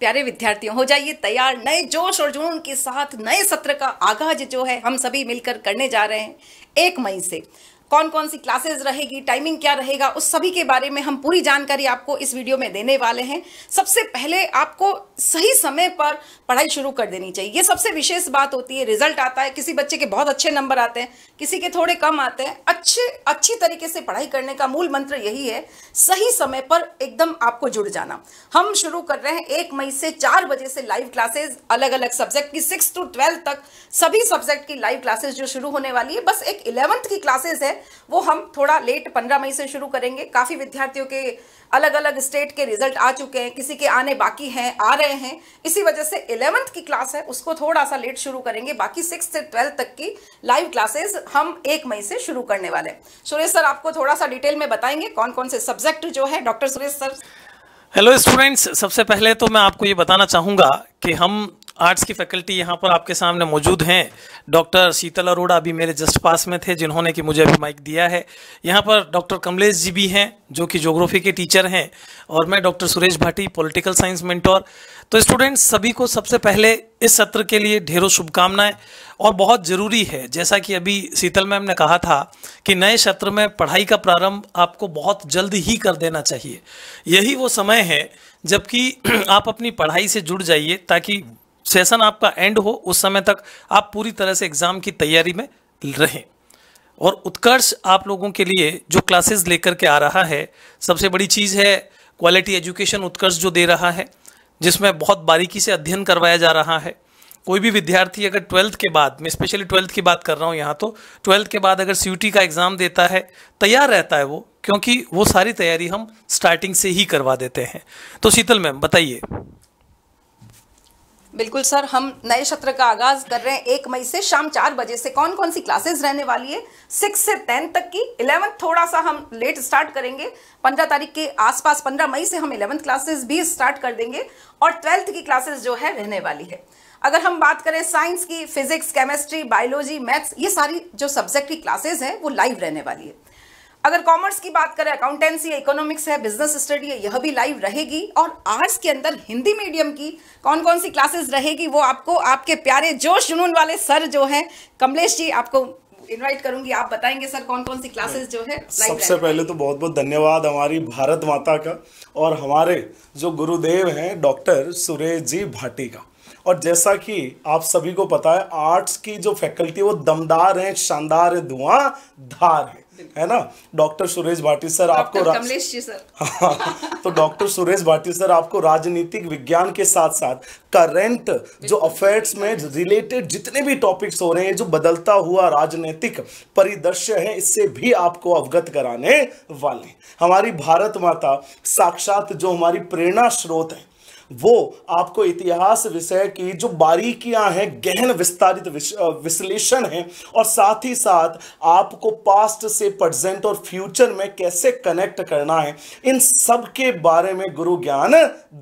प्यारे विद्यार्थियों हो जाइए तैयार नए जोश और जुनून के साथ नए सत्र का आगाज जो है हम सभी मिलकर करने जा रहे हैं एक मई से कौन कौन सी क्लासेस रहेगी टाइमिंग क्या रहेगा उस सभी के बारे में हम पूरी जानकारी आपको इस वीडियो में देने वाले हैं सबसे पहले आपको सही समय पर पढ़ाई शुरू कर देनी चाहिए ये सबसे विशेष बात होती है रिजल्ट आता है किसी बच्चे के बहुत अच्छे नंबर आते हैं किसी के थोड़े कम आते हैं अच्छे अच्छी तरीके से पढ़ाई करने का मूल मंत्र यही है सही समय पर एकदम आपको जुड़ जाना हम शुरू कर रहे हैं एक मई से चार बजे से लाइव क्लासेज अलग अलग सब्जेक्ट की सिक्स टू ट्वेल्थ तक सभी सब्जेक्ट की लाइव क्लासेज जो शुरू होने वाली है बस एक इलेवंथ की क्लासेज है वो हम थोड़ा लेट पंद्रह मई से शुरू करेंगे काफ़ी विद्यार्थियों के अलग अलग स्टेट के रिजल्ट आ चुके हैं किसी के आने बाकी हैं आ रहे हैं इसी वजह से इलेवंथ की क्लास है उसको थोड़ा सा लेट शुरू करेंगे बाकी सिक्स से ट्वेल्थ तक की लाइव क्लासेस हम एक मई से शुरू करने वाले हैं सुरेश सर आपको थोड़ा सा डिटेल में बताएंगे कौन कौन से सब्जेक्ट जो है doctor Suresh sir hello students सबसे पहले तो मैं आपको ये बताना चाहूँगा कि हम आर्ट्स की फैकल्टी यहाँ पर आपके सामने मौजूद हैं डॉक्टर शीतल अरोड़ा अभी मेरे जस्ट पास में थे जिन्होंने कि मुझे अभी माइक दिया है यहाँ पर डॉक्टर कमलेश जी भी हैं जो कि जोग्राफी के टीचर हैं और मैं doctor Suresh Bhati political science mentor तो स्टूडेंट्स सभी को सबसे पहले इस सत्र के लिए ढेरों शुभकामनाएं और बहुत ज़रूरी है जैसा कि अभी शीतल मैम ने कहा था कि नए सत्र में पढ़ाई का प्रारंभ आपको बहुत जल्द ही कर देना चाहिए यही वो समय है जबकि आप अपनी पढ़ाई से जुड़ जाइए ताकि सेशन आपका एंड हो उस समय तक आप पूरी तरह से एग्ज़ाम की तैयारी में रहें और उत्कर्ष आप लोगों के लिए जो क्लासेस लेकर के आ रहा है सबसे बड़ी चीज़ है क्वालिटी एजुकेशन उत्कर्ष जो दे रहा है जिसमें बहुत बारीकी से अध्ययन करवाया जा रहा है कोई भी विद्यार्थी अगर ट्वेल्थ के बाद मैं स्पेशली ट्वेल्थ की बात कर रहा हूँ यहाँ तो ट्वेल्थ के बाद अगर सी का एग्ज़ाम देता है तैयार रहता है वो क्योंकि वो सारी तैयारी हम स्टार्टिंग से ही करवा देते हैं तो शीतल मैम बताइए बिल्कुल सर हम नए सत्र का आगाज कर रहे हैं एक मई से शाम चार बजे से कौन कौन सी क्लासेस रहने वाली है सिक्स से टेन तक की इलेवंथ थोड़ा सा हम लेट स्टार्ट करेंगे पंद्रह तारीख के आसपास पंद्रह मई से हम इलेवंथ क्लासेस भी स्टार्ट कर देंगे और ट्वेल्थ की क्लासेस जो है रहने वाली है अगर हम बात करें साइंस की फिजिक्स केमिस्ट्री बायोलॉजी मैथ्स ये सारी जो सब्जेक्ट की क्लासेज हैं वो लाइव रहने वाली है अगर कॉमर्स की बात करें अकाउंटेंसी है इकोनॉमिक्स है बिजनेस स्टडी है यह भी लाइव रहेगी और आर्ट्स के अंदर हिंदी मीडियम की कौन कौन सी क्लासेस रहेगी वो आपको आपके प्यारे जोश जुनून वाले सर जो हैं कमलेश जी आपको इनवाइट करूंगी आप बताएंगे सर कौन कौन सी क्लासेस जो है सबसे पहले तो बहुत बहुत धन्यवाद हमारी भारत माता का और हमारे जो गुरुदेव हैं डॉक्टर सुरेश जी भाटी का और जैसा कि आप सभी को पता है आर्ट्स की जो फैकल्टी वो दमदार है शानदार है धुआं धार है है ना डॉक्टर सुरेश भाटी सर आपको सर हाँ, तो डॉक्टर सुरेश भाटी सर आपको राजनीतिक विज्ञान के साथ साथ करंट जो अफेयर्स में रिलेटेड जितने भी टॉपिक्स हो रहे हैं जो बदलता हुआ राजनीतिक परिदृश्य है इससे भी आपको अवगत कराने वाले हमारी भारत माता साक्षात जो हमारी प्रेरणा स्रोत है वो आपको इतिहास विषय की जो बारीकियां हैं गहन विस्तारित विश्लेषण है और साथ ही साथ आपको पास्ट से प्रजेंट और फ्यूचर में कैसे कनेक्ट करना है इन सब के बारे में गुरु ज्ञान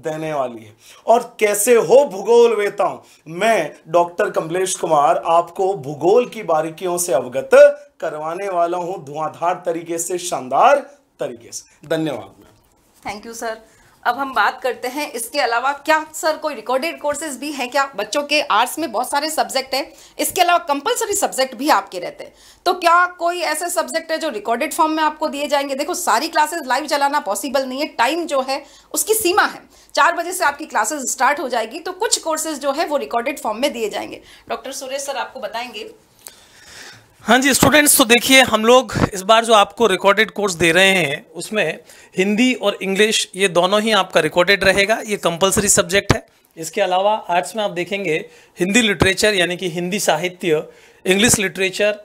देने वाली है और कैसे हो भूगोल वेताओं मैं डॉक्टर कमलेश कुमार आपको भूगोल की बारीकियों से अवगत करवाने वाला हूं धुआंधार तरीके से शानदार तरीके से धन्यवाद मैम थैंक यू सर अब हम बात करते हैं इसके अलावा क्या सर कोई रिकॉर्डेड कोर्सेज भी हैं क्या बच्चों के आर्ट्स में बहुत सारे सब्जेक्ट हैं इसके अलावा कंपलसरी सब्जेक्ट भी आपके रहते हैं तो क्या कोई ऐसे सब्जेक्ट है जो रिकॉर्डेड फॉर्म में आपको दिए जाएंगे देखो सारी क्लासेज लाइव चलाना पॉसिबल नहीं है टाइम जो है उसकी सीमा है चार बजे से आपकी क्लासेज स्टार्ट हो जाएगी तो कुछ कोर्सेज जो है वो रिकॉर्डेड फॉर्म में दिए जाएंगे डॉक्टर सुरेश सर आपको बताएंगे हाँ जी स्टूडेंट्स तो देखिए हम लोग इस बार जो आपको रिकॉर्डेड कोर्स दे रहे हैं उसमें हिंदी और इंग्लिश ये दोनों ही आपका रिकॉर्डेड रहेगा ये कंपलसरी सब्जेक्ट है इसके अलावा आर्ट्स में आप देखेंगे हिंदी लिटरेचर यानी कि हिंदी साहित्य इंग्लिश लिटरेचर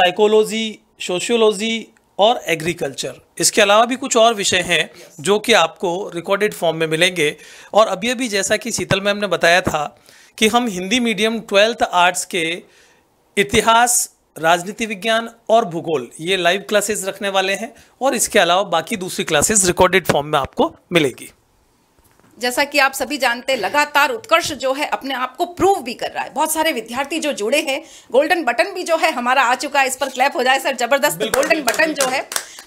साइकोलॉजी सोशियोलॉजी और एग्रीकल्चर इसके अलावा भी कुछ और विषय हैं जो कि आपको रिकॉर्डेड फॉर्म में मिलेंगे और अभी अभी जैसा कि शीतल मैम ने बताया था कि हम हिंदी मीडियम ट्वेल्थ आर्ट्स के इतिहास राजनीति विज्ञान और भूगोल ये लाइव क्लासेस रखने वाले हैं और इसके अलावा बाकी दूसरी क्लासेस रिकॉर्डेड फॉर्म में आपको मिलेगी जैसा कि आप सभी जानते हैं लगातार उत्कर्ष जो है अपने आप को प्रूव भी कर रहा है बहुत सारे विद्यार्थी जो जुड़े हैं गोल्डन बटन भी जो है हमारा आ चुका है इस पर क्लैप हो जाए सर जबरदस्त गोल्डन बटन जो है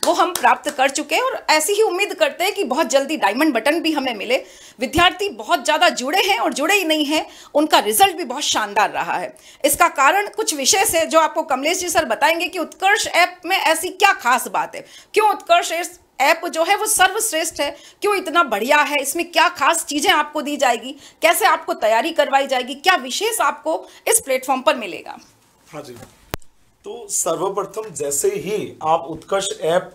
वो हम प्राप्त कर चुके हैं और ऐसी ही उम्मीद करते हैं कि बहुत जल्दी डायमंड बटन भी हमें मिले विद्यार्थी बहुत ज़्यादा जुड़े हैं और जुड़े ही नहीं हैं उनका रिजल्ट भी बहुत शानदार रहा है इसका कारण कुछ विशेष है जो आपको कमलेश जी सर बताएंगे कि उत्कर्ष ऐप में ऐसी क्या खास बात है क्यों उत्कर्ष ऐप जो है वो सर्वश्रेष्ठ है क्यों इतना बढ़िया है इसमें क्या खास चीज़ें आपको दी जाएगी कैसे आपको तैयारी करवाई जाएगी क्या विशेष आपको इस प्लेटफॉर्म पर मिलेगा हाँ जी तो सर्वप्रथम जैसे ही आप उत्कर्ष ऐप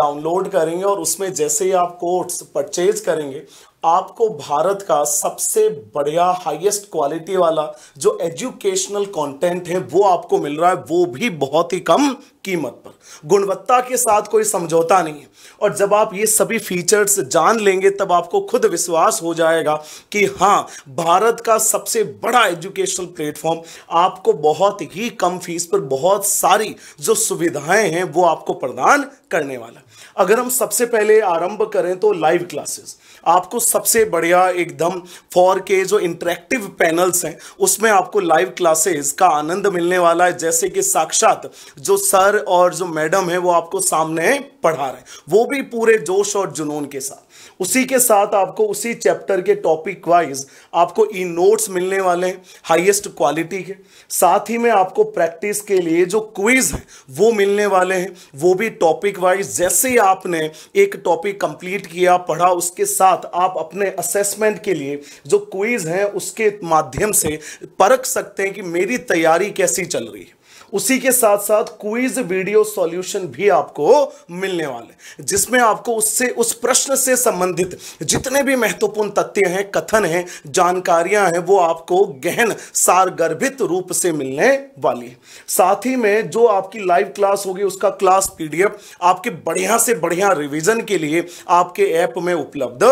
डाउनलोड करेंगे और उसमें जैसे ही आप कोर्स परचेज करेंगे आपको भारत का सबसे बढ़िया हाईएस्ट क्वालिटी वाला जो एजुकेशनल कंटेंट है वो आपको मिल रहा है वो भी बहुत ही कम कीमत पर गुणवत्ता के साथ कोई समझौता नहीं है और जब आप ये सभी फीचर्स जान लेंगे तब आपको खुद विश्वास हो जाएगा कि हाँ भारत का सबसे बड़ा एजुकेशनल प्लेटफॉर्म आपको बहुत ही कम फीस पर बहुत सारी जो सुविधाएं हैं वो आपको प्रदान करने वाला अगर हम सबसे पहले आरंभ करें तो लाइव क्लासेस आपको सबसे बढ़िया एकदम फॉर के जो इंटरेक्टिव पैनल्स हैं उसमें आपको लाइव क्लासेस का आनंद मिलने वाला है जैसे कि साक्षात जो सर और जो मैडम है वो आपको सामने पढ़ा रहे हैं वो भी पूरे जोश और जुनून के साथ उसी के साथ आपको उसी चैप्टर के टॉपिक वाइज आपको ई e नोट्स मिलने वाले हैं हाईएस्ट क्वालिटी के साथ ही में आपको प्रैक्टिस के लिए जो क्विज हैं वो मिलने वाले हैं वो भी टॉपिक वाइज जैसे ही आपने एक टॉपिक कंप्लीट किया पढ़ा उसके साथ आप अपने असेसमेंट के लिए जो क्विज हैं उसके माध्यम से परख सकते हैं कि मेरी तैयारी कैसी चल रही है उसी के साथ साथ क्विज वीडियो सॉल्यूशन भी आपको मिलने वाले जिसमें आपको उससे उस प्रश्न से संबंधित जितने भी महत्वपूर्ण तथ्य हैं कथन हैं जानकारियां हैं वो आपको गहन सारगर्भित रूप से मिलने वाली है साथ ही में जो आपकी लाइव क्लास होगी उसका क्लास पीडीएफ आपके बढ़िया से बढ़िया रिविजन के लिए आपके ऐप में उपलब्ध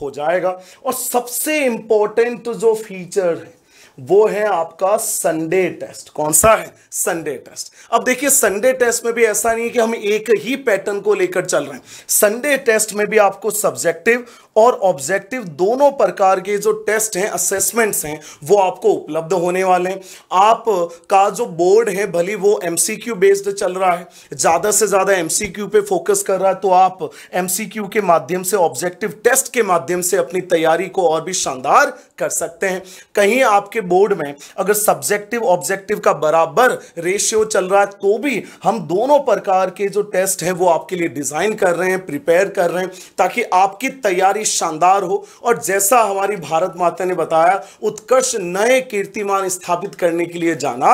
हो जाएगा और सबसे इंपॉर्टेंट जो फीचर है वो है आपका संडे टेस्ट कौन सा है संडे टेस्ट अब देखिए संडे टेस्ट में भी ऐसा नहीं कि हम एक ही पैटर्न को लेकर चल रहे हैं संडे टेस्ट में भी आपको सब्जेक्टिव और ऑब्जेक्टिव दोनों प्रकार के जो टेस्ट हैं असेसमेंट्स हैं वो आपको उपलब्ध होने वाले हैं आप का जो बोर्ड है भली वो एमसीक्यू बेस्ड चल रहा है ज़्यादा से ज़्यादा एमसीक्यू पे फोकस कर रहा है तो आप एमसीक्यू के माध्यम से ऑब्जेक्टिव टेस्ट के माध्यम से अपनी तैयारी को और भी शानदार कर सकते हैं कहीं आपके बोर्ड में अगर सब्जेक्टिव ऑब्जेक्टिव का बराबर रेशियो चल रहा है तो भी हम दोनों प्रकार के जो टेस्ट है वो आपके लिए डिजाइन कर रहे हैं प्रिपेयर कर रहे हैं ताकि आपकी तैयारी शानदार हो और जैसा हमारी भारत माता ने बताया उत्कर्ष नए कीर्तिमान स्थापित करने के लिए जाना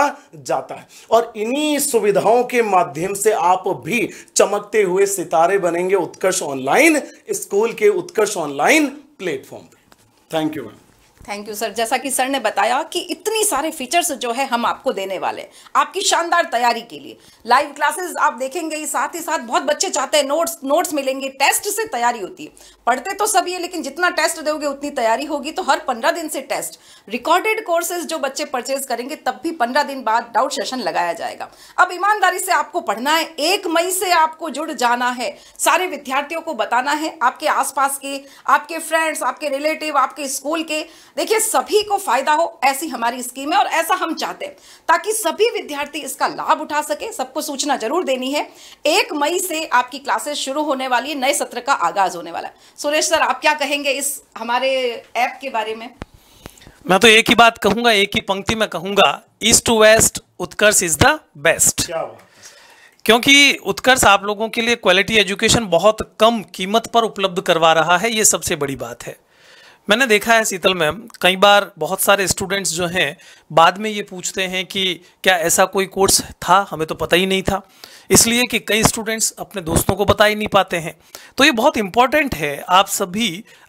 जाता है और इन्हीं सुविधाओं के माध्यम से आप भी चमकते हुए सितारे बनेंगे उत्कर्ष ऑनलाइन स्कूल के Utkarsh online platform thank you ma'am thank you sir जैसा कि सर ने बताया कि इतनी सारे फीचर्स जो है हम आपको देने वाले आपकी शानदार तैयारी के लिए लाइव क्लासेस आप देखेंगे साथ ही साथ बहुत बच्चे चाहते हैं नोट्स नोट्स मिलेंगे टेस्ट से तैयारी होती है पढ़ते तो सभी है लेकिन जितना टेस्ट दोगे उतनी तैयारी होगी तो हर पंद्रह दिन से टेस्ट रिकॉर्डेड कोर्सेज जो बच्चे परचेज करेंगे तब भी पंद्रह दिन बाद डाउट सेशन लगाया जाएगा अब ईमानदारी से आपको पढ़ना है एक मई से आपको जुड़ जाना है सारे विद्यार्थियों को बताना है आपके आसपास के आपके फ्रेंड्स आपके रिलेटिव आपके स्कूल के देखिए सभी को फायदा हो ऐसी हमारी स्कीम है और ऐसा हम चाहते हैं ताकि सभी विद्यार्थी इसका लाभ उठा सके सबको सूचना जरूर देनी है एक मई से आपकी क्लासेस शुरू होने वाली है नए सत्र का आगाज होने वाला है सुरेश सर आप क्या कहेंगे इस हमारे ऐप के बारे में मैं तो एक ही बात कहूंगा एक ही पंक्ति में कहूंगा east to west Utkarsh is the best क्योंकि उत्कर्ष आप लोगों के लिए क्वालिटी एजुकेशन बहुत कम कीमत पर उपलब्ध करवा रहा है ये सबसे बड़ी बात है मैंने देखा है शीतल मैम कई बार बहुत सारे स्टूडेंट्स जो हैं बाद में ये पूछते हैं कि क्या ऐसा कोई कोर्स था हमें तो पता ही नहीं था इसलिए कि कई स्टूडेंट्स अपने दोस्तों को बता ही नहीं पाते हैं तो ये बहुत इंपॉर्टेंट है आप सभी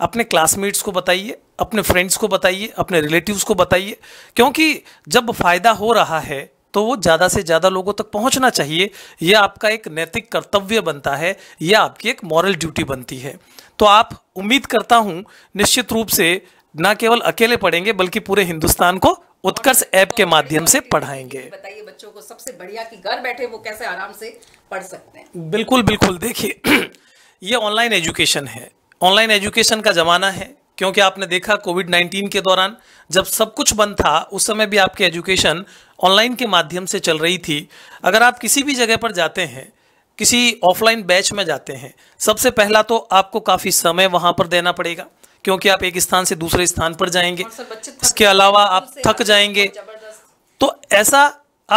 अपने क्लासमेट्स को बताइए अपने फ्रेंड्स को बताइए अपने रिलेटिव्स को बताइए क्योंकि जब फ़ायदा हो रहा है तो वो ज़्यादा से ज़्यादा लोगों तक पहुंचना चाहिए यह आपका एक नैतिक कर्तव्य बनता है यह आपकी एक मॉरल ड्यूटी बनती है तो आप उम्मीद करता हूँ निश्चित रूप से ना केवल अकेले पढ़ेंगे बल्कि पूरे हिंदुस्तान को उत्कर्ष ऐप के माध्यम से पढ़ाएंगे बताइए बच्चों को सबसे बढ़िया कि घर बैठे वो कैसे आराम से पढ़ सकते हैं बिल्कुल बिल्कुल देखिए ये ऑनलाइन एजुकेशन है ऑनलाइन एजुकेशन का ज़माना है क्योंकि आपने देखा कोविड 19 के दौरान जब सब कुछ बंद था उस समय भी आपकी एजुकेशन ऑनलाइन के माध्यम से चल रही थी अगर आप किसी भी जगह पर जाते हैं किसी ऑफलाइन बैच में जाते हैं सबसे पहला तो आपको काफ़ी समय वहां पर देना पड़ेगा क्योंकि आप एक स्थान से दूसरे स्थान पर जाएंगे इसके अलावा आप थक जाएंगे तो ऐसा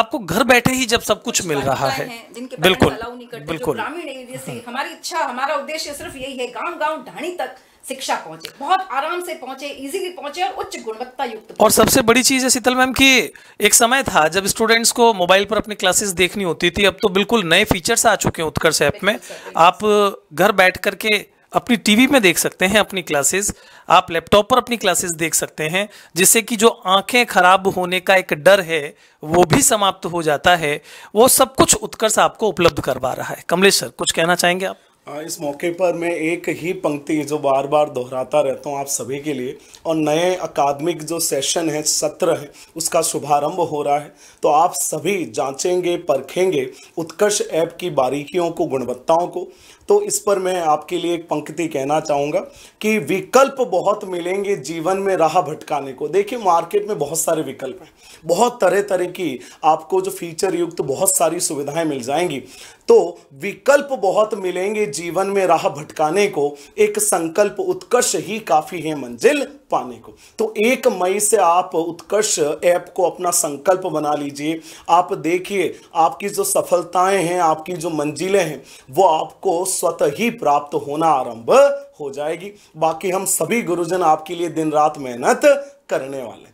आपको घर बैठे ही जब सब कुछ मिल रहा है बिल्कुल बिल्कुल हमारी इच्छा हमारा उद्देश्य सिर्फ यही है गांव गांव ढाणी तक शिक्षा पहुंचे बहुत आराम से पहुंचे इजीली पहुंचे और उच्च गुणवत्ता युक्त और सबसे बड़ी चीज है शीतल मैम की एक समय था जब स्टूडेंट्स को मोबाइल पर अपनी क्लासेस देखनी होती थी अब तो बिल्कुल नए फीचर्स आ चुके हैं उत्कर्ष ऐप में आप घर बैठ करके अपनी टीवी में देख सकते हैं अपनी क्लासेस आप लैपटॉप पर अपनी क्लासेस देख सकते हैं जिससे कि जो आंखें खराब होने का एक डर है वो भी समाप्त हो जाता है वो सब कुछ उत्कर्ष आपको उपलब्ध करवा रहा है कमलेश सर कुछ कहना चाहेंगे आप इस मौके पर मैं एक ही पंक्ति जो बार बार दोहराता रहता हूँ आप सभी के लिए और नए अकादमिक जो सेशन है सत्र है उसका शुभारंभ हो रहा है तो आप सभी जांचेंगे परखेंगे उत्कर्ष ऐप की बारीकियों को गुणवत्ताओं को तो इस पर मैं आपके लिए एक पंक्ति कहना चाहूँगा कि विकल्प बहुत मिलेंगे जीवन में राह भटकाने को देखिए मार्केट में बहुत सारे विकल्प हैं बहुत तरह तरह की आपको जो फीचर युक्त तो बहुत सारी सुविधाएं मिल जाएंगी तो विकल्प बहुत मिलेंगे जीवन में राह भटकाने को एक संकल्प उत्कर्ष ही काफी है मंजिल पाने को तो एक मई से आप उत्कर्ष ऐप को अपना संकल्प बना लीजिए आप देखिए आपकी जो सफलताएं हैं आपकी जो मंजिलें हैं वो आपको स्वतः ही प्राप्त होना आरंभ हो जाएगी बाकी हम सभी गुरुजन आपके लिए दिन रात मेहनत करने वाले